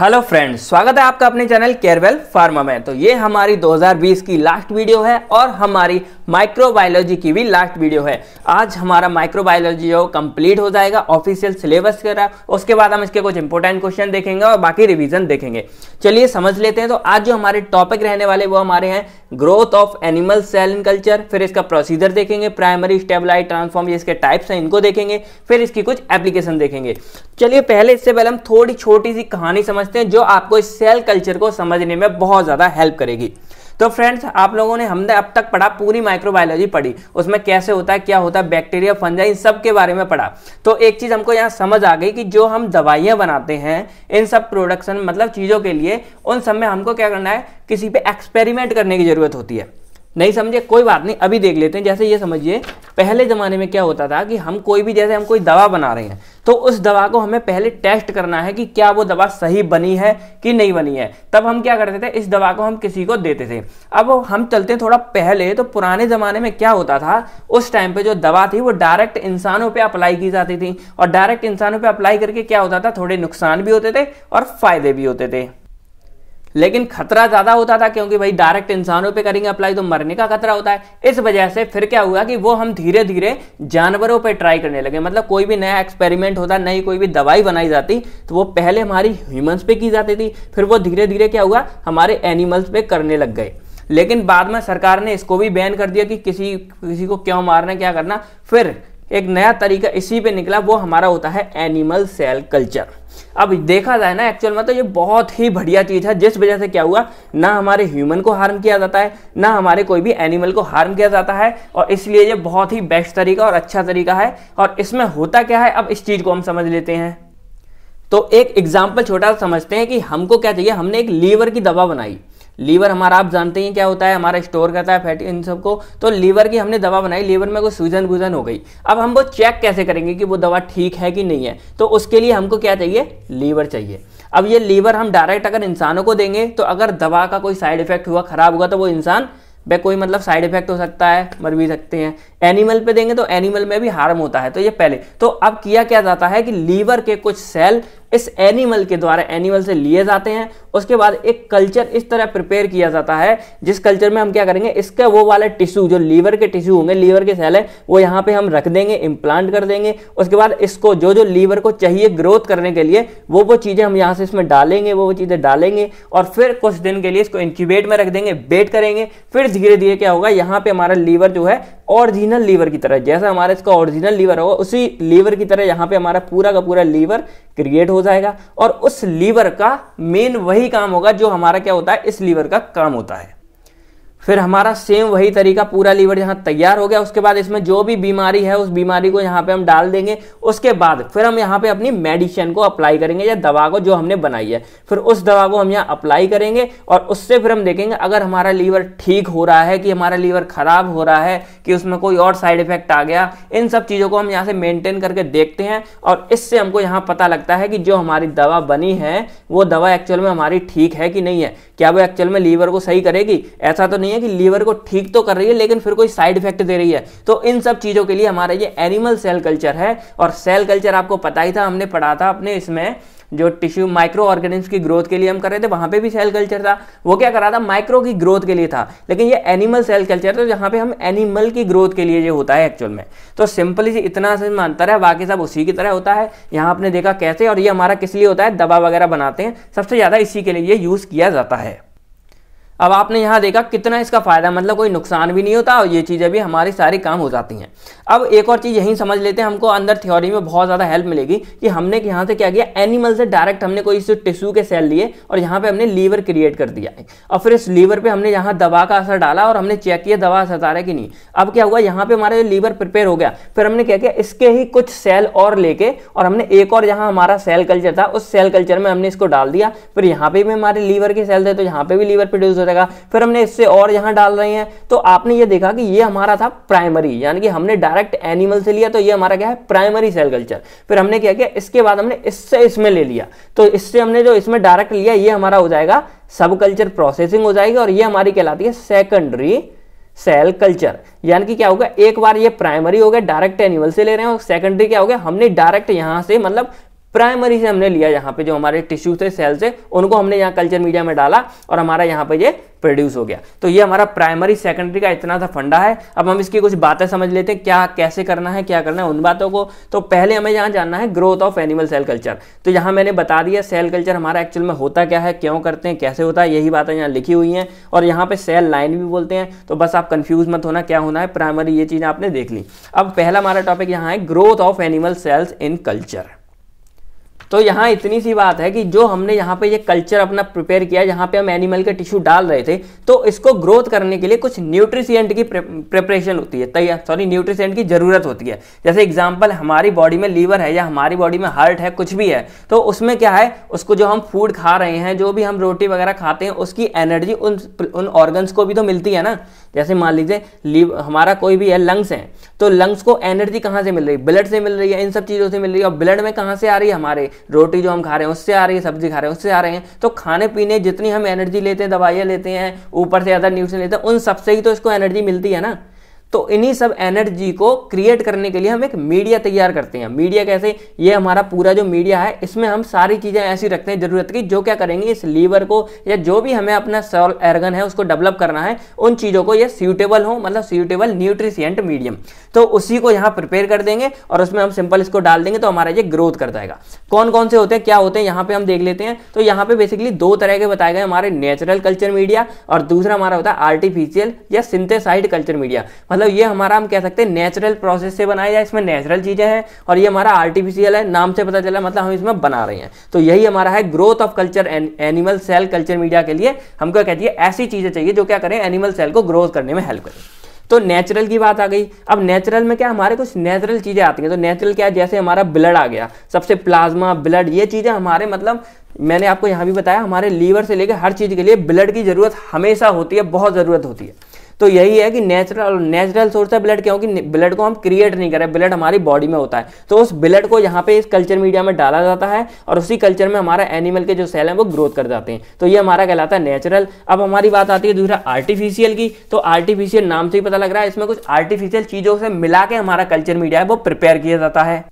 hello friends स्वागत है आपका अपने चैनल केयरवेल फार्मा में तो ये हमारी 2020 की लास्ट वीडियो है और हमारी माइक्रोबायोलॉजी की भी लास्ट वीडियो है आज हमारा माइक्रोबायोलॉजी जो कंप्लीट हो जाएगा ऑफिशियल सिलेबस के रहा उसके बाद हम इसके कुछ इंपॉर्टेंट क्वेश्चन देखेंगे और बाकी रिविजन देखेंगे चलिए समझ लेते हैं तो आज जो हमारे टॉपिक रहने वाले वो हमारे हैं growth of animal cell in culture फिर इसका प्रोसीजर देखेंगे प्राइमरी स्टेबलाइट ट्रांसफॉर्म इसके टाइप्स हैं इनको देखेंगे फिर इसकी कुछ एप्लीकेशन देखेंगे चलिए पहले इससे पहले हम थोड़ी छोटी सी कहानी समझ समझते हैं जो आपको इस सेल कल्चर को समझने में बहुत ज़्यादा हेल्प करेगी तो फ्रेंड्स आप लोगों ने हमने अब तक पढ़ा पूरी माइक्रोबायोलॉजी पढ़ी उसमें कैसे होता है क्या होता है बैक्टीरिया फंजा इन सब के बारे में पढ़ा तो एक चीज़ हमको यहाँ समझ आ गई कि जो हम दवाइयाँ बनाते हैं इन सब प्रोडक्शन मतलब चीज़ों के लिए उन सब में हमको क्या करना है किसी पे एक्सपेरिमेंट करने की ज़रूरत होती है नहीं समझे कोई बात नहीं अभी देख लेते हैं जैसे ये समझिए पहले ज़माने में क्या होता था कि हम कोई भी जैसे हम कोई दवा बना रहे हैं तो उस दवा को हमें पहले टेस्ट करना है कि क्या वो दवा सही बनी है कि नहीं बनी है तब हम क्या करते थे इस दवा को हम किसी को देते थे अब हम चलते हैं थोड़ा पहले तो पुराने ज़माने में क्या होता था उस टाइम पे जो दवा थी वो डायरेक्ट इंसानों पर अप्लाई की जाती थी और डायरेक्ट इंसानों पर अप्लाई करके क्या होता था थोड़े नुकसान भी होते थे और फ़ायदे भी होते थे लेकिन खतरा ज्यादा होता था क्योंकि भाई डायरेक्ट इंसानों पे करेंगे अप्लाई तो मरने का खतरा होता है इस वजह से फिर क्या हुआ कि वो हम धीरे धीरे जानवरों पे ट्राई करने लगे मतलब कोई भी नया एक्सपेरिमेंट होता नई कोई भी दवाई बनाई जाती तो वो पहले हमारी ह्यूमंस पे की जाती थी फिर वो धीरे धीरे क्या हुआ हमारे एनिमल्स पे करने लग गए लेकिन बाद में सरकार ने इसको भी बैन कर दिया कि किसी किसी को क्यों मारना क्या करना फिर एक नया तरीका इसी पे निकला वो हमारा होता है एनिमल सेल कल्चर अब देखा जाए ना एक्चुअल में तो ये बहुत ही बढ़िया चीज़ है जिस वजह से क्या हुआ ना हमारे ह्यूमन को हार्म किया जाता है ना हमारे कोई भी एनिमल को हार्म किया जाता है और इसलिए ये बहुत ही बेस्ट तरीका और अच्छा तरीका है और इसमें होता क्या है अब इस चीज़ को हम समझ लेते हैं तो एक एग्जाम्पल छोटा समझते हैं कि हमको क्या चाहिए हमने एक लीवर की दवा बनाई लीवर हमारा आप जानते हैं क्या होता है हमारा स्टोर करता है फैटी इन सबको तो लीवर की हमने दवा बनाई लीवर में कोई सूजन गुजन हो गई अब हम वो चेक कैसे करेंगे कि वो दवा ठीक है कि नहीं है तो उसके लिए हमको क्या चाहिए लीवर चाहिए अब ये लीवर हम डायरेक्ट अगर इंसानों को देंगे तो अगर दवा का कोई साइड इफेक्ट हुआ खराब हुआ तो वो इंसान वे कोई मतलब साइड इफेक्ट हो सकता है मर भी सकते हैं एनिमल पे देंगे तो एनिमल में भी हार्म होता है तो ये पहले तो अब किया क्या जाता है कि लीवर के कुछ सेल इस एनिमल के द्वारा एनिमल से लिए जाते हैं उसके बाद एक कल्चर इस तरह प्रिपेयर किया जाता है जिस कल्चर में हम क्या करेंगे इसका वो वाला टिश्यू जो लीवर के टिश्यू होंगे लीवर के सेल है वो यहाँ पे हम रख देंगे इम्प्लांट कर देंगे उसके बाद इसको जो जो लीवर को चाहिए ग्रोथ करने के लिए वो वो चीज़ें हम यहाँ से इसमें डालेंगे वो वो चीज़ें डालेंगे और फिर कुछ दिन के लिए इसको इंक्यूबेट में रख देंगे वेट करेंगे फिर धीरे धीरे क्या होगा यहाँ पे हमारा लीवर जो है ओरिजिनल लीवर की तरह जैसा हमारा इसका ओरिजिनल लीवर होगा उसी लीवर की तरह यहाँ पे हमारा पूरा का पूरा लीवर क्रिएट हो जाएगा और उस लीवर का मेन वही काम होगा जो हमारा क्या होता है इस लीवर का काम होता है फिर हमारा सेम वही तरीका पूरा लीवर यहाँ तैयार हो गया उसके बाद इसमें जो भी बीमारी है उस बीमारी को यहाँ पे हम डाल देंगे उसके बाद फिर हम यहाँ पे अपनी मेडिसिन को अप्लाई करेंगे या दवा को जो हमने बनाई है फिर उस दवा को हम यहाँ अप्लाई करेंगे और उससे फिर हम देखेंगे अगर हमारा लीवर ठीक हो रहा है कि हमारा लीवर खराब हो रहा है कि उसमें कोई और साइड इफेक्ट आ गया इन सब चीज़ों को हम यहाँ से मेनटेन करके देखते हैं और इससे हमको यहाँ पता लगता है कि जो हमारी दवा बनी है वो दवा एक्चुअल में हमारी ठीक है कि नहीं है क्या वो एक्चुअल में लीवर को सही करेगी ऐसा तो नहीं है है कि लीवर को ठीक तो कर रही है लेकिन फिर कोई साइड इफेक्ट दे रही है तो इन सब चीज़ों के लिए हमारा ये एनिमल सेल कल्चर है और सेल कल्चर आपको पता ही था हमने पढ़ा था अपने इसमें जो टिश्यू माइक्रो ऑर्गेनिम्स की ग्रोथ के लिए हम कर रहे थे वहां पे भी सेल कल्चर था वो क्या करा था माइक्रो की ग्रोथ के लिए था लेकिन ये एनिमल सेल कल्चर था जहाँ पे हम एनिमल की ग्रोथ के लिए ये होता है एक्चुअल में तो सिंपली से इतना से अंतर है बाकी सब उसी की तरह होता है यहाँ आपने देखा कैसे और ये हमारा किस लिए होता है दवा वगैरह बनाते हैं सबसे ज़्यादा इसी के लिए यूज़ किया जाता है अब आपने यहाँ देखा कितना इसका फायदा मतलब कोई नुकसान भी नहीं होता और ये चीज़ें भी हमारे सारी काम हो जाती हैं अब एक और चीज़ यहीं समझ लेते हैं हमको अंदर थ्योरी में बहुत ज़्यादा हेल्प मिलेगी कि हमने यहाँ से क्या किया एनिमल से डायरेक्ट हमने कोई इस टिश्यू के सेल लिए और यहाँ पे हमने लीवर क्रिएट कर दिया है और फिर इस लीवर पर हमने यहाँ दवा का असर डाला और हमने चेक किया दवा असर आ रहा है कि नहीं अब क्या हुआ यहाँ पर हमारा लीवर प्रिपेयर हो गया फिर हमने क्या किया इसके ही कुछ सेल और लेके और हमने एक और जहाँ हमारा सेल कल्चर था उस सेल कल्चर में हमने इसको डाल दिया फिर यहाँ पर भी हमारे लीवर के सेल थे तो यहाँ पे भी लीवर प्रोड्यूस जाएगा फिर हमने इससे और यहां डाल रहे हैं तो आपने ये देखा कि ये हमारा था प्राइमरी यानी कि हमने डायरेक्ट एनिमल से लिया तो ये हमारा क्या है प्राइमरी सेल कल्चर फिर हमने क्या किया इसके बाद हमने इससे इसमें ले लिया तो इससे हमने जो इसमें डायरेक्ट लिया ये हमारा हो जाएगा सब कल्चर प्रोसेसिंग हो जाएगी और ये हमारी कहलाती है सेकेंडरी सेल कल्चर यानी कि क्या होगा एक बार ये प्राइमरी हो गया डायरेक्ट एनिमल से ले रहे हैं और सेकेंडरी क्या हो गया हमने डायरेक्ट यहां से मतलब प्राइमरी से हमने लिया यहाँ पे जो हमारे टिश्यू थे सेल से उनको हमने यहाँ कल्चर मीडिया में डाला और हमारा यहाँ पे ये प्रोड्यूस हो गया तो ये हमारा प्राइमरी सेकेंडरी का इतना सा फंडा है अब हम इसकी कुछ बातें समझ लेते हैं क्या कैसे करना है क्या करना है उन बातों को तो पहले हमें यहाँ जानना है growth of animal cell culture तो यहाँ मैंने बता दिया सेल कल्चर हमारा एक्चुअल में होता क्या है क्यों करते हैं कैसे होता है यही बातें यहाँ लिखी हुई हैं और यहाँ पर सेल लाइन भी बोलते हैं तो बस आप कन्फ्यूज मत होना क्या होना है प्राइमरी ये चीज़ आपने देख ली अब पहला हमारा टॉपिक यहाँ है growth of animal cells in culture तो यहाँ इतनी सी बात है कि जो हमने यहाँ पे ये कल्चर अपना प्रिपेयर किया जहाँ पे हम एनिमल के टिश्यू डाल रहे थे तो इसको ग्रोथ करने के लिए कुछ न्यूट्रिशियंट की प्रिपरेशन होती है तैयार सॉरी न्यूट्रिशियंट की ज़रूरत होती है जैसे एग्जाम्पल हमारी बॉडी में लीवर है या हमारी बॉडी में हार्ट है कुछ भी है तो उसमें क्या है उसको जो हम फूड खा रहे हैं जो भी हम रोटी वगैरह खाते हैं उसकी एनर्जी उन उन ऑर्गन्स को भी तो मिलती है ना जैसे मान लीजिए हमारा कोई भी है लंग्स हैं तो लंग्स को एनर्जी कहाँ से मिल रही है ब्लड से मिल रही है इन सब चीज़ों से मिल रही है और ब्लड में कहाँ से आ रही है हमारे रोटी जो हम खा रहे हैं उससे आ रही है सब्जी खा रहे हैं उससे आ रहे हैं तो खाने पीने जितनी हम एनर्जी लेते हैं दवाइयाँ लेते हैं ऊपर से अदर न्यूट्रिशन लेते हैं उन सबसे ही तो इसको एनर्जी मिलती है ना तो इन्हीं सब एनर्जी को क्रिएट करने के लिए हम एक मीडिया तैयार करते हैं मीडिया कैसे ये हमारा पूरा जो मीडिया है इसमें हम सारी चीज़ें ऐसी रखते हैं ज़रूरत की जो क्या करेंगे इस लीवर को या जो भी हमें अपना सॉल एर्गन है उसको डेवलप करना है उन चीज़ों को ये सूटेबल हो मतलब सूटेबल न्यूट्रिशियंट मीडियम तो उसी को यहां प्रिपेयर कर देंगे और उसमें हम सिंपल इसको डाल देंगे तो हमारा ये ग्रोथ कर जाएगा कौन कौन से होते हैं क्या होते हैं यहां पर हम देख लेते हैं तो यहां पर बेसिकली दो तरह के बताए गए हमारे नेचुरल कल्चर मीडिया और दूसरा हमारा होता है आर्टिफिशियल या सिंथेसाइड कल्चर मीडिया मतलब ये हमारा हम कह सकते हैं नेचुरल प्रोसेस से बनाया जाए इसमें नेचुरल चीज़ें हैं और ये हमारा आर्टिफिशियल है नाम से पता चला मतलब हम इसमें बना रहे हैं तो यही हमारा है growth of culture animal cell culture media के लिए हमको कहती है ऐसी चीज़ें चाहिए जो क्या करें एनिमल सेल को ग्रोथ करने में हेल्प करें तो नेचुरल की बात आ गई अब नेचुरल में क्या हमारे कुछ नेचुरल चीज़ें आती हैं तो नेचुरल क्या है जैसे हमारा ब्लड आ गया सबसे प्लाज्मा ब्लड ये चीज़ें हमारे मतलब मैंने आपको यहाँ भी बताया हमारे लीवर से लेकर हर चीज़ के लिए ब्लड की ज़रूरत हमेशा होती है बहुत ज़रूरत होती है तो यही है कि नेचुरल नेचुरल सोर्स है ब्लड क्योंकि ब्लड को हम क्रिएट नहीं करें ब्लड हमारी बॉडी में होता है तो उस ब्लड को यहाँ पे इस कल्चर मीडिया में डाला जाता है और उसी कल्चर में हमारा एनिमल के जो सेल है वो ग्रोथ कर जाते हैं तो ये हमारा कहलाता है नेचुरल अब हमारी बात आती है दूसरा आर्टिफिशियल की तो आर्टिफिशियल नाम से ही पता लग रहा है इसमें कुछ आर्टिफिशियल चीज़ों से मिला के हमारा कल्चर मीडिया है वो प्रिपेयर किया जाता है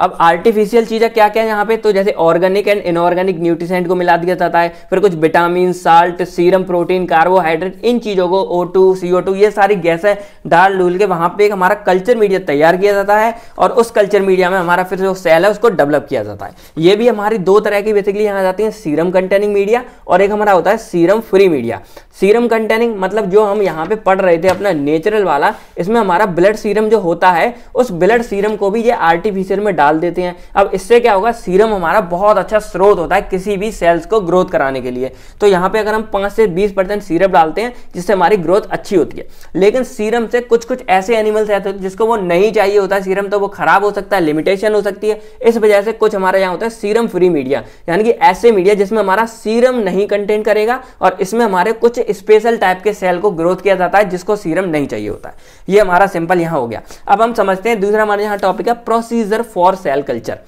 अब आर्टिफिशियल चीज़ें क्या क्या है यहाँ पे तो जैसे ऑर्गेनिक एंड इनऑर्गेनिक न्यूट्रिसेंट को मिला दिया जाता है फिर कुछ vitamin salt serum protein carbohydrate इन चीज़ों को ओ टू सी ओ टू ये सारी गैसें डाल डूल के वहाँ पे एक हमारा कल्चर मीडिया तैयार किया जाता है और उस कल्चर मीडिया में हमारा फिर जो सेल है उसको डेवलप किया जाता है ये भी हमारी दो तरह की बेसिकली यहाँ जाती है सीरम कंटेनिंग मीडिया और एक हमारा होता है serum free media serum containing मतलब जो हम यहाँ पे पढ़ रहे थे अपना नेचुरल वाला इसमें हमारा ब्लड सीरम जो होता है उस ब्लड सीरम को भी ये आर्टिफिशियल में डाल डाल देते हैं अब इससे क्या होगा सीरम हमारा बहुत अच्छा स्रोत होता है किसी भी सेल्स को ग्रोथ कराने के लिए तो यहाँ पे अगर हम पांच से बीस परसेंट सीरम डालते हैं जिससे हमारी ग्रोथ अच्छी होती है लेकिन सीरम से कुछ कुछ ऐसे एनिमल्स रहते हैं जिसको वो नहीं चाहिए होता है सीरम तो वो खराब हो सकता है लिमिटेशन हो सकती है इस वजह से कुछ हमारे यहाँ होता है सीरम फ्री मीडिया यानी कि ऐसे मीडिया जिसमें हमारा सीरम नहीं कंटेंट करेगा और इसमें हमारे कुछ स्पेशल टाइप के सेल को ग्रोथ किया जाता है जिसको सीरम नहीं चाहिए होता है ये हमारा सिंपल यहाँ हो गया अब हम समझते हैं दूसरा हमारे यहाँ टॉपिक है procedure for cell culture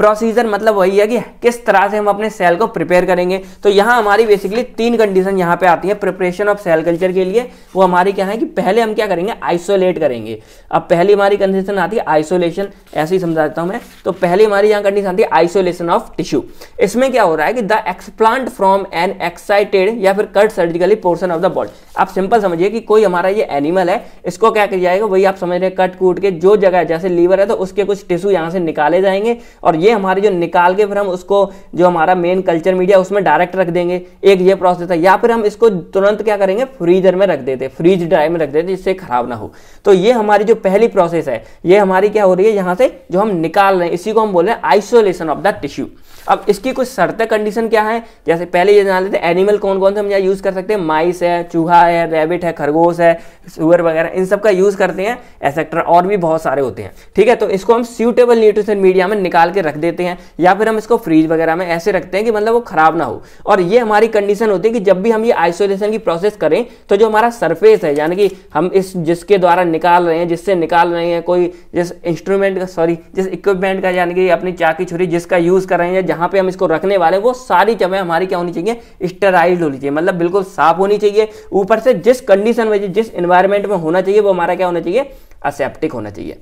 procedure मतलब वही है कि किस तरह से हम अपने सेल को प्रिपेयर करेंगे तो यहाँ हमारी बेसिकली तीन कंडीशन यहाँ पे आती है प्रिपरेशन ऑफ सेल कल्चर के लिए वो हमारी क्या है कि पहले हम क्या करेंगे आइसोलेट करेंगे अब पहली हमारी कंडीशन आती है आइसोलेशन ऐसे ही समझाता हूँ मैं तो पहली हमारी यहाँ कंडीशन आती है आइसोलेशन ऑफ टिश्यू इसमें क्या हो रहा है कि the explant from an excited या फिर cut surgically portion of the body आप सिंपल समझिए कि कोई हमारा ये एनिमल है इसको क्या किया जाएगा वही आप समझ रहे कट कूट के जो जगह जैसे लीवर है तो उसके कुछ टिश्यू यहाँ से निकाले जाएंगे और ये ये हमारे जो निकाल के फिर हम उसको जो हमारा मेन कल्चर मीडिया उसमें डायरेक्ट रख देंगे एक ये प्रोसेस है या फिर हम इसको तुरंत क्या करेंगे फ्रीजर में रख देते फ्रीज ड्राई में रख देते जिससे खराब ना हो तो ये हमारी जो पहली प्रोसेस है ये हमारी क्या हो रही है यहाँ से जो हम निकाल रहे हैं इसी को हम बोल रहे हैं आइसोलेशन ऑफ द टिश्यू अब इसकी कुछ शर्त कंडीशन क्या है जैसे पहले ये जान लेते हैं एनिमल कौन कौन से हम यहाँ यूज़ कर सकते हैं माइस है चूहा है रेबिट है खरगोश है सुअर वगैरह इन सब का यूज़ करते हैं एसेट्रा और भी बहुत सारे होते हैं ठीक है तो इसको हम सूटेबल न्यूट्रिशन मीडिया में निकाल के रख देते हैं या फिर हम इसको फ्रीज वगैरह में ऐसे रखते हैं कि मतलब वो खराब ना हो और ये हमारी कंडीशन होती है कि जब भी हम ये आइसोलेशन की प्रोसेस करें तो जो हमारा सरफेस है यानी कि हम इस जिसके द्वारा निकाल रहे हैं जिससे निकाल रहे हैं कोई जिस इंस्ट्रूमेंट का सॉरी जिस इक्विपमेंट का यानी कि अपनी चाकी छुरी जिसका यूज़ कर रहे हैं जहां पे हम इसको रखने वाले वो सारी जगह हमारी क्या होनी चाहिए स्टेराइज होनी चाहिए मतलब बिल्कुल साफ होनी चाहिए ऊपर से जिस कंडीशन में जिस इन्वायरमेंट में होना चाहिए वो हमारा क्या होना चाहिए असेप्टिक होना चाहिए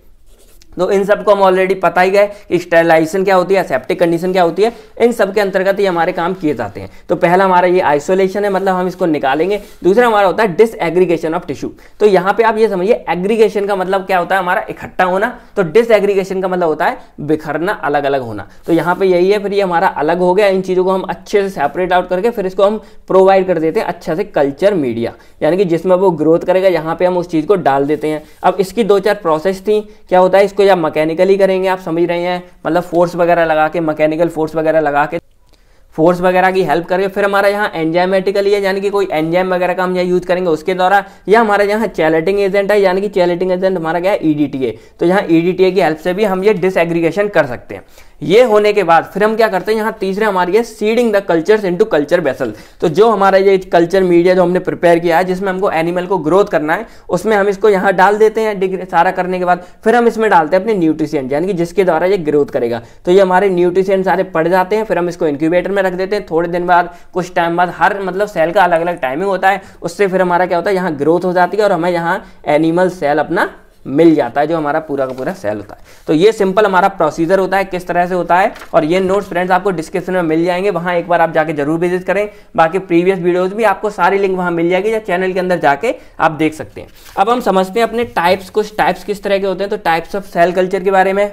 तो इन सब को हम ऑलरेडी पता ही गए कि स्टेलाइजेशन क्या होती है सेप्टिक कंडीशन क्या होती है इन सब के अंतर्गत ये हमारे काम किए जाते हैं तो पहला हमारा ये आइसोलेशन है मतलब हम इसको निकालेंगे दूसरा हमारा होता है डिसएग्रीगेशन ऑफ टिश्यू तो यहाँ पे आप ये समझिए एग्रीगेशन का मतलब क्या होता है हमारा इकट्ठा होना तो डिसएग्रीगेशन का मतलब होता है बिखरना अलग अलग होना तो यहाँ पे यही है फिर ये हमारा अलग हो गया इन चीज़ों को हम अच्छे से सेपरेट आउट करके फिर इसको हम प्रोवाइड कर देते हैं अच्छा से कल्चर मीडिया यानी कि जिसमें वो ग्रोथ करेगा यहाँ पे हम उस चीज़ को डाल देते हैं अब इसकी दो चार प्रोसेस थी क्या होता है इसको या मैकेनिकली करेंगे आप समझ रहे हैं मतलब फोर्स वगैरह लगा के मैकेनिकल फोर्स वगैरह लगा के फोर्स वगैरह की हेल्प करके फिर हमारा यहाँ एंजाइमेटिकली है यानी कि कोई एंजाइम वगैरह का हम यहाँ यूज करेंगे उसके द्वारा या हमारे यहाँ चैलेटिंग एजेंट है यानी कि चैलेटिंग एजेंट हमारा क्या है ई e तो यहाँ ई e की हेल्प से भी हम ये डिसएग्रीगेशन कर सकते हैं ये होने के बाद फिर हम क्या करते हैं यहाँ तीसरे हमारी है seeding the cultures into culture vessel तो जो हमारा ये कल्चर मीडिया जो हमने प्रिपेयर किया है जिसमें हमको एनिमल को ग्रोथ करना है उसमें हम इसको यहाँ डाल देते हैं डिग्री सारा करने के बाद फिर हम इसमें डालते हैं अपने न्यूट्रिशियंट यानी कि जिसके द्वारा ये ग्रोथ करेगा तो ये हमारे न्यूट्रिशियंट सारे पड़ जाते हैं फिर हम इसको इंक्यूबेटर में रख देते हैं थोड़े दिन बाद कुछ टाइम बाद हर मतलब सेल का अलग अलग टाइमिंग होता है उससे फिर हमारा क्या होता है यहाँ ग्रोथ हो जाती है और हमें यहाँ एनिमल सेल अपना मिल जाता है जो हमारा पूरा का पूरा सेल होता है तो ये सिंपल हमारा प्रोसीजर होता है किस तरह से होता है और ये नोट्स फ्रेंड्स आपको डिस्क्रिप्शन में मिल जाएंगे वहां एक बार आप जाके जरूर विजिट करें बाकी प्रीवियस वीडियोस भी आपको सारी लिंक वहां मिल जाएगी या चैनल के अंदर जाके आप देख सकते हैं अब हम समझते हैं अपने टाइप्स कुछ टाइप्स किस तरह के होते हैं तो टाइप्स ऑफ सेल कल्चर के बारे में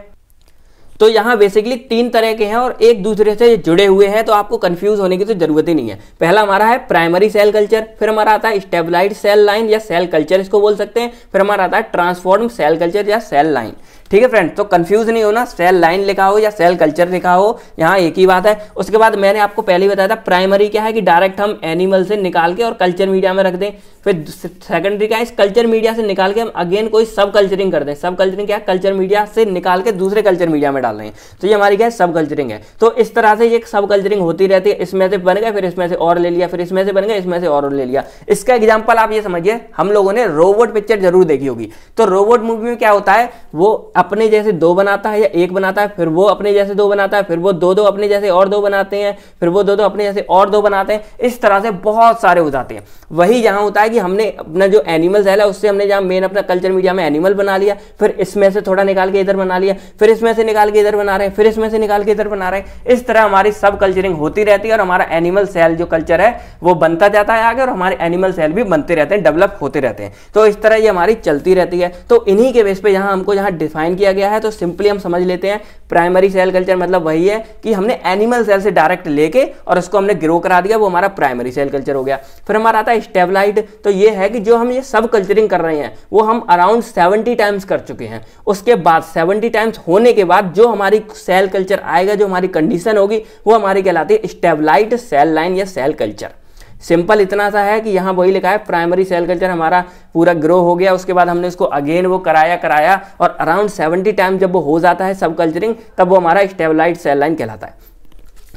तो यहाँ बेसिकली तीन तरह के हैं और एक दूसरे से जुड़े हुए हैं तो आपको कंफ्यूज होने की तो जरूरत ही नहीं है पहला हमारा है प्राइमरी सेल कल्चर फिर हमारा आता है स्टेबलाइड सेल लाइन या सेल कल्चर इसको बोल सकते हैं फिर हमारा आता है ट्रांसफॉर्म सेल कल्चर या सेल लाइन ठीक है फ्रेंड तो कंफ्यूज नहीं होना सेल लाइन लिखा हो या सेल कल्चर लिखा हो यहाँ एक ही बात है उसके बाद मैंने आपको पहले बताया था प्राइमरी क्या है कि डायरेक्ट हम एनिमल से निकाल के और कल्चर मीडिया में रख दें फिर सेकेंडरी क्या है इस कल्चर मीडिया से निकाल के हम अगेन कोई सब कल्चरिंग कर दें सब कल्चरिंग क्या है कल्चर मीडिया से निकाल के दूसरे कल्चर मीडिया में डाल रहे हैं तो ये हमारी क्या है सब कल्चरिंग है तो इस तरह से ये सब कल्चरिंग होती रहती है इसमें से बन गया फिर इसमें से और ले लिया फिर इसमें से बन गया इसमें से और ले लिया इसका एग्जाम्पल आप ये समझिए हम लोगों ने रोबोट पिक्चर जरूर देखी होगी तो रोबोट मूवी में क्या होता है वो अपने जैसे दो बनाता है या एक बनाता है फिर वो अपने जैसे दो बनाता है फिर वो दो दो अपने जैसे और दो बनाते हैं फिर वो दो दो अपने जैसे और दो बनाते हैं इस तरह से बहुत सारे हो जाते हैं वही यहाँ होता है कि हमने अपना जो एनिमल्स है उससे हमने जहाँ मेन अपना कल्चर मीडिया में एनिमल बना लिया फिर इसमें से थोड़ा निकाल के इधर बना लिया फिर इसमें से निकाल के इधर बना रहे हैं फिर इसमें से निकाल के इधर बना रहे हैं इस तरह हमारी सब कल्चरिंग होती रहती है और हमारा एनिमल सेल जो कल्चर है वो बनता जाता है आगे और हमारे एनिमल सेल भी बनते रहते हैं डेवलप होते रहते हैं तो इस तरह ये हमारी चलती रहती है तो इन्हीं के बेस पे यहां हमको यहां डिफाइन डिफाइन किया गया है तो सिंपली हम समझ लेते हैं प्राइमरी सेल कल्चर मतलब वही है कि हमने एनिमल सेल से डायरेक्ट लेके और उसको हमने ग्रो करा दिया वो हमारा प्राइमरी सेल कल्चर हो गया फिर हमारा आता है स्टेबलाइट तो ये है कि जो हम ये सब कल्चरिंग कर रहे हैं वो हम अराउंड सेवेंटी टाइम्स कर चुके हैं उसके बाद सेवेंटी टाइम्स होने के बाद जो हमारी सेल कल्चर आएगा जो हमारी कंडीशन होगी वो हमारी कहलाती है स्टेबलाइट सेल लाइन या सेल कल्चर सिंपल इतना सा है कि यहाँ वही लिखा है प्राइमरी सेल कल्चर हमारा पूरा ग्रो हो गया उसके बाद हमने इसको अगेन वो कराया कराया और अराउंड सेवेंटी टाइम जब वो हो जाता है सब कल्चरिंग तब वो हमारा स्टेबलाइट सेल लाइन कहलाता है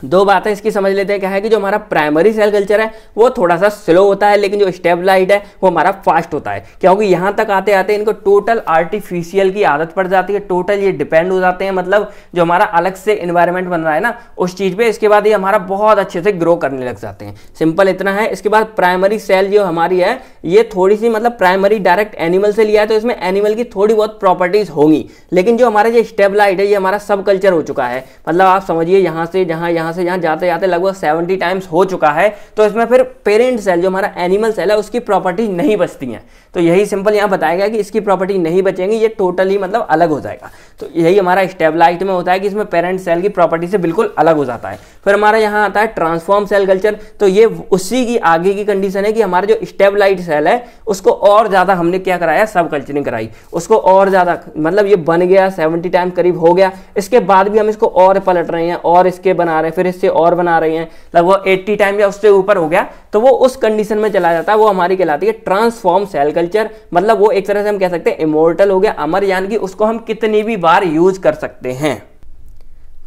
दो बातें इसकी समझ लेते हैं क्या है कि जो हमारा प्राइमरी सेल कल्चर है वो थोड़ा सा स्लो होता है लेकिन जो स्टेबलाइट है वो हमारा फास्ट होता है क्योंकि यहां यहाँ तक आते आते इनको टोटल आर्टिफिशियल की आदत पड़ जाती है टोटल ये डिपेंड हो जाते हैं मतलब जो हमारा अलग से इन्वायरमेंट बन रहा है ना उस चीज़ पर इसके बाद ये हमारा बहुत अच्छे से ग्रो करने लग जाते हैं सिंपल इतना है इसके बाद प्राइमरी सेल जो हमारी है ये थोड़ी सी मतलब प्राइमरी डायरेक्ट एनिमल से लिया है तो इसमें एनिमल की थोड़ी बहुत प्रॉपर्टीज़ होंगी लेकिन जो हमारा ये स्टेबलाइट है ये हमारा सब कल्चर हो चुका है मतलब आप समझिए यहाँ से जहाँ यहाँ यहाँ से यहाँ जाते जाते लगभग सेवेंटी टाइम्स हो चुका है तो इसमें फिर पेरेंट सेल जो हमारा एनिमल सेल है उसकी प्रॉपर्टी नहीं बचती है तो यही सिंपल यहाँ बताया गया कि इसकी प्रॉपर्टी नहीं बचेंगी ये टोटली मतलब अलग हो जाएगा तो यही हमारा स्टेबलाइट में होता है कि इसमें पेरेंट सेल की प्रॉपर्टी से बिल्कुल अलग हो जाता है फिर हमारा यहाँ आता है ट्रांसफॉर्म सेल कल्चर तो ये उसी की आगे की कंडीशन है कि हमारा जो स्टेबलाइट सेल है उसको और ज़्यादा हमने क्या कराया सब कल्चरिंग कराई उसको और ज़्यादा मतलब ये बन गया सेवेंटी टाइम करीब हो गया इसके बाद भी हम इसको और पलट रहे हैं और इसके बना रहे हैं फिर इससे और बना रहे हैं लगभग एट्टी टाइम या उससे ऊपर हो गया तो वो उस कंडीशन में चला जाता है वो हमारी कहलाती है ट्रांसफॉर्म सेल कल्चर मतलब वो एक तरह से हम कह सकते हैं इमोर्टल हो गया अमर यानी कि उसको हम कितनी भी बार यूज कर सकते हैं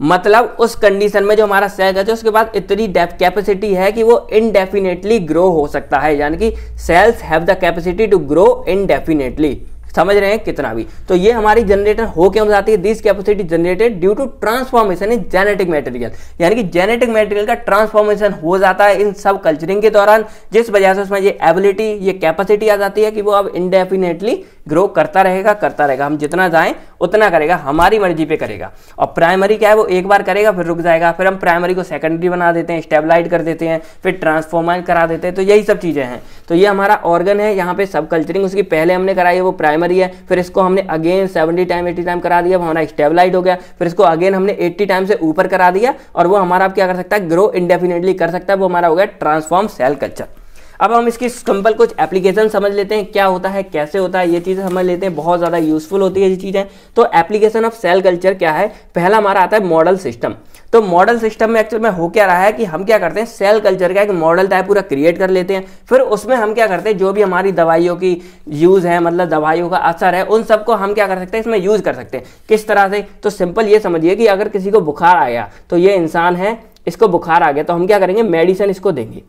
मतलब उस कंडीशन में जो हमारा सेल है उसके बाद इतनी डेप कैपेसिटी है कि वो इनडेफिनेटली ग्रो हो सकता है यानी कि cells have the capacity to grow indefinitely समझ रहे हैं कितना भी तो ये हमारी जनरेटर हो क्यों जाती है this capacity generated due to transformation in genetic material यानी कि जेनेटिक मटेरियल का ट्रांसफॉर्मेशन हो जाता है इन सब कल्चरिंग के दौरान जिस वजह से उसमें ये एबिलिटी ये कैपेसिटी आ जाती है कि वो अब इंडेफिनेटली ग्रो करता रहेगा करता रहेगा हम जितना जाएं उतना करेगा हमारी मर्जी पे करेगा और प्राइमरी क्या है वो एक बार करेगा फिर रुक जाएगा फिर हम प्राइमरी को सेकेंडरी बना देते हैं स्टेबलाइट कर देते हैं फिर ट्रांसफॉर्मर करा देते हैं तो यही सब चीज़ें हैं तो ये हमारा ऑर्गन है यहाँ पे सब कल्चरिंग उसकी पहले हमने कराई है वो प्राइमरी प्राइमरी है फिर इसको हमने अगेन 70 टाइम 80 टाइम करा दिया हमारा स्टेबलाइज हो गया फिर इसको अगेन हमने 80 टाइम से ऊपर करा दिया और वो हमारा आप क्या कर सकता है ग्रो इंडेफिनेटली कर सकता है वो हमारा हो गया ट्रांसफॉर्म सेल कल्चर अब हम इसकी सिंपल कुछ एप्लीकेशन समझ लेते हैं क्या होता है कैसे होता है ये चीज़ें समझ लेते हैं बहुत ज़्यादा यूजफुल होती है ये चीज़ें तो एप्लीकेशन ऑफ सेल कल्चर क्या है पहला हमारा आता है मॉडल सिस्टम तो मॉडल सिस्टम में एक्चुअल में हो क्या रहा है कि हम क्या करते हैं सेल कल्चर का एक मॉडल टाइप पूरा क्रिएट कर लेते हैं फिर उसमें हम क्या करते हैं जो भी हमारी दवाइयों की यूज़ है मतलब दवाइयों का असर है उन सबको हम क्या कर सकते हैं इसमें यूज़ कर सकते हैं किस तरह से तो सिंपल ये समझिए कि अगर किसी को बुखार आ गया तो ये इंसान है इसको बुखार आ गया तो हम क्या करेंगे मेडिसिन इसको देंगे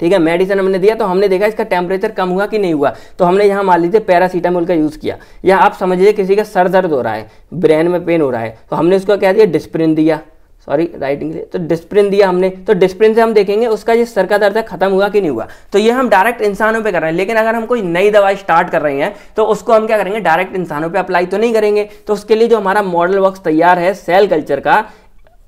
ठीक है मेडिसिन हमने दिया तो हमने देखा इसका टेम्परेचर कम हुआ कि नहीं हुआ तो हमने यहाँ मान लीजिए पैरासीटामोल का यूज़ किया या आप समझिए किसी का सर दर्द हो रहा है ब्रेन में पेन हो रहा है तो हमने उसको क्या दिया डिस्प्रिन दिया सॉरी राइटिंग से तो डिस्प्रिन दिया हमने तो डिस्प्रिन से हम देखेंगे उसका ये सर का दर्द है खत्म हुआ कि नहीं हुआ तो ये हम डायरेक्ट इंसानों पे कर रहे हैं लेकिन अगर हम कोई नई दवाई स्टार्ट कर रहे हैं तो उसको हम क्या करेंगे डायरेक्ट इंसानों पे अप्लाई तो नहीं करेंगे तो उसके लिए जो हमारा मॉडल वर्क तैयार है सेल कल्चर का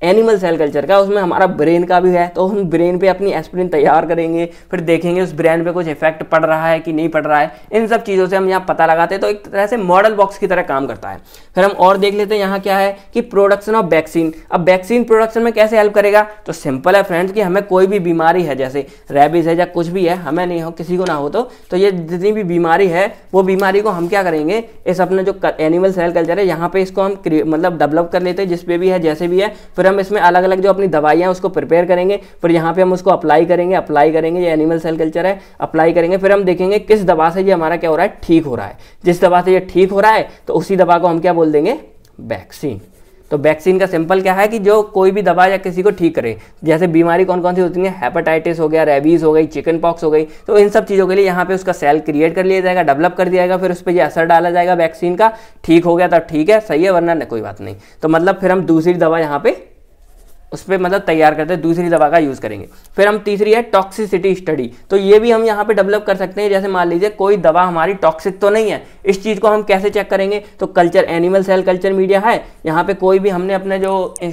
एनिमल सेल कल्चर का उसमें हमारा ब्रेन का भी है तो हम ब्रेन पे अपनी एस्प्रिन तैयार करेंगे फिर देखेंगे उस ब्रेन पे कुछ इफेक्ट पड़ रहा है कि नहीं पड़ रहा है इन सब चीज़ों से हम यहाँ पता लगाते हैं तो एक तरह से मॉडल बॉक्स की तरह काम करता है फिर हम और देख लेते हैं यहाँ क्या है कि प्रोडक्शन ऑफ वैक्सीन अब वैक्सीन प्रोडक्शन में कैसे हेल्प करेगा तो सिंपल है फ्रेंड्स कि हमें कोई भी बीमारी है जैसे रेबिज है या कुछ भी है हमें नहीं हो किसी को ना हो तो, तो ये जितनी भी बीमारी है वो बीमारी को हम क्या करेंगे इस अपना जो एनिमल सेल कल्चर है यहाँ पे इसको हम मतलब डेवलप कर लेते हैं जिस पे भी है जैसे भी है फिर हम इसमें अलग अलग जो अपनी दवाइयाँ उसको प्रिपेयर करेंगे फिर यहाँ पे हम उसको अप्लाई करेंगे अप्लाई करेंगे ये एनिमल सेल कल्चर है अप्लाई करेंगे फिर हम देखेंगे किस दवा से ये हमारा क्या हो रहा है ठीक हो रहा है जिस दवा से ये ठीक हो रहा है तो उसी दवा को हम क्या बोल देंगे वैक्सीन तो वैक्सीन का सिंपल क्या है कि जो कोई भी दवा या किसी को ठीक करे जैसे बीमारी कौन कौन सी होती है हेपेटाइटिस हो गया रेबीज़ हो गई चिकन पॉक्स हो गई तो इन सब चीज़ों के लिए यहाँ पे उसका सेल क्रिएट कर लिया जाएगा डेवलप कर दिया जाएगा फिर उस पर यह असर डाला जाएगा वैक्सीन का ठीक हो गया तो ठीक है सही है वरना कोई बात नहीं तो मतलब फिर हम दूसरी दवा यहाँ पर उस पर मतलब तैयार करते हैं दूसरी दवा का यूज़ करेंगे फिर हम तीसरी है टॉक्सिसिटी स्टडी तो ये भी हम यहाँ पे डेवलप कर सकते हैं जैसे मान लीजिए कोई दवा हमारी टॉक्सिक तो नहीं है इस चीज़ को हम कैसे चेक करेंगे तो culture animal cell culture media है यहाँ पे कोई भी हमने अपने जो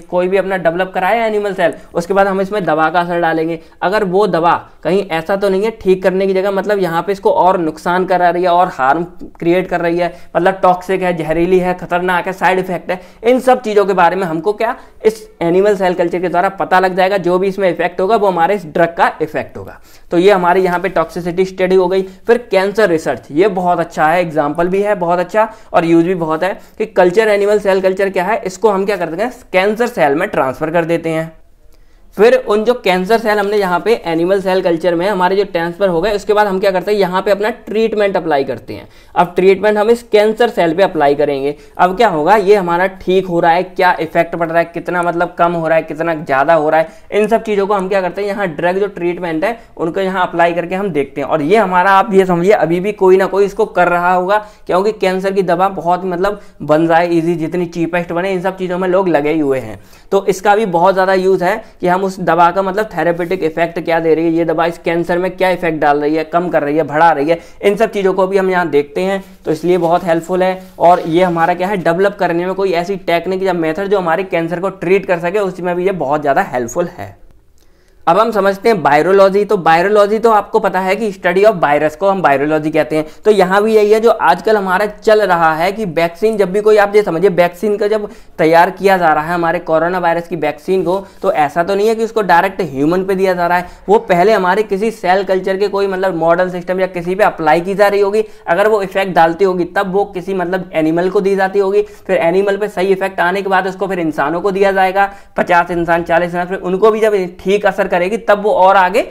कोई भी अपना डेवलप कराया एनिमल सेल उसके बाद हम इसमें दवा का असर डालेंगे अगर वो दवा कहीं ऐसा तो नहीं है ठीक करने की जगह मतलब यहाँ पर इसको और नुकसान करा रही है और हार्म क्रिएट कर रही है मतलब टॉक्सिक है जहरीली है खतरनाक है साइड इफेक्ट है इन सब चीज़ों के बारे में हमको क्या इस एनिमल सेल कल्चर के द्वारा पता लग जाएगा जो भी इसमें इफेक्ट होगा वो हमारे इस ड्रग का इफेक्ट होगा तो ये हमारे यहाँ पे टॉक्सिसिटी स्टडी हो गई फिर कैंसर रिसर्च ये बहुत अच्छा है एग्जाम्पल भी है बहुत अच्छा और यूज भी बहुत है कि कल्चर एनिमल सेल कल्चर क्या है इसको हम क्या करते हैं कैंसर सेल में ट्रांसफर कर देते हैं फिर उन जो कैंसर सेल हमने यहाँ पे एनिमल सेल कल्चर में हमारे जो ट्रांसफर हो गए उसके बाद हम क्या करते हैं यहाँ पे अपना ट्रीटमेंट अप्लाई करते हैं अब ट्रीटमेंट हम इस कैंसर सेल पे अप्लाई करेंगे अब क्या होगा ये हमारा ठीक हो रहा है क्या इफेक्ट पड़ रहा है कितना मतलब कम हो रहा है कितना ज़्यादा हो रहा है इन सब चीज़ों को हम क्या करते हैं यहाँ ड्रग जो ट्रीटमेंट है उनको यहाँ अप्लाई करके हम देखते हैं और ये हमारा आप ये समझिए अभी भी कोई ना कोई इसको कर रहा होगा क्योंकि कैंसर की दवा बहुत मतलब बन जाए ईजी जितनी चीपेस्ट बने इन सब चीज़ों में लोग लगे हुए हैं तो इसका भी बहुत ज़्यादा यूज़ है कि हम उस दवा का मतलब थेरेपेटिक इफेक्ट क्या दे रही है ये दवा इस कैंसर में क्या इफेक्ट डाल रही है कम कर रही है बढ़ा रही है इन सब चीज़ों को भी हम यहाँ देखते हैं तो इसलिए बहुत हेल्पफुल है और ये हमारा क्या है डेवलप करने में कोई ऐसी टेक्निक या मेथड जो हमारे कैंसर को ट्रीट कर सके उसमें भी ये बहुत ज़्यादा हेल्पफुल है अब हम समझते हैं वायरोलॉजी तो वायरोलॉजी तो आपको पता है कि स्टडी ऑफ वायरस को हम वायरोलॉजी कहते हैं तो यहाँ भी यही है जो आजकल हमारा चल रहा है कि वैक्सीन जब भी कोई आप ये समझिए वैक्सीन का जब तैयार किया जा रहा है हमारे कोरोना वायरस की वैक्सीन को तो ऐसा तो नहीं है कि उसको डायरेक्ट ह्यूमन पर दिया जा रहा है वो पहले हमारे किसी सेल कल्चर के कोई मतलब मॉडल सिस्टम या किसी पर अप्लाई की जा रही होगी अगर वो इफेक्ट डालती होगी तब वो किसी मतलब एनिमल को दी जाती होगी फिर एनिमल पर सही इफेक्ट आने के बाद उसको फिर इंसानों को दिया जाएगा पचास इंसान चालीस इंसान फिर उनको भी जब ठीक असर करेगी तब वो और आगे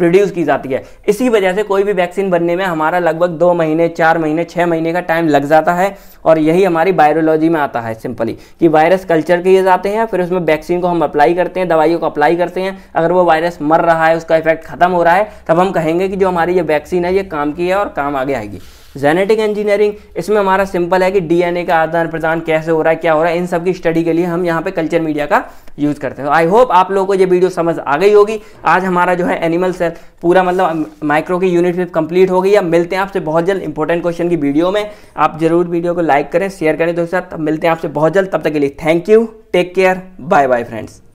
प्रोड्यूस की जाती है इसी वजह से कोई भी वैक्सीन बनने में हमारा लगभग दो महीने चार महीने छः महीने का टाइम लग जाता है और यही हमारी बायोलॉजी में आता है सिंपली कि वायरस कल्चर किए जाते हैं फिर उसमें वैक्सीन को हम अप्लाई करते हैं दवाइयों को अप्लाई करते हैं अगर वो वायरस मर रहा है उसका इफेक्ट खत्म हो रहा है तब हम कहेंगे कि जो हमारी ये वैक्सीन है ये काम की है और काम आगे आएगी जेनेटिक इंजीनियरिंग इसमें हमारा सिंपल है कि डीएनए का आदान प्रदान कैसे हो रहा है क्या हो रहा है इन सब की स्टडी के लिए हम यहाँ पे कल्चर मीडिया का यूज़ करते हैं तो आई होप आप लोगों को ये वीडियो समझ आ गई होगी आज हमारा जो है एनिमल सेल पूरा मतलब माइक्रो की यूनिट फिफ्थ कंप्लीट हो गई है मिलते हैं आपसे बहुत जल्द इंपॉर्टेंट क्वेश्चन की वीडियो में आप जरूर वीडियो को लाइक करें शेयर करें दोस्तों मिलते हैं आपसे बहुत जल्द तब तक के लिए thank you take care bye bye friends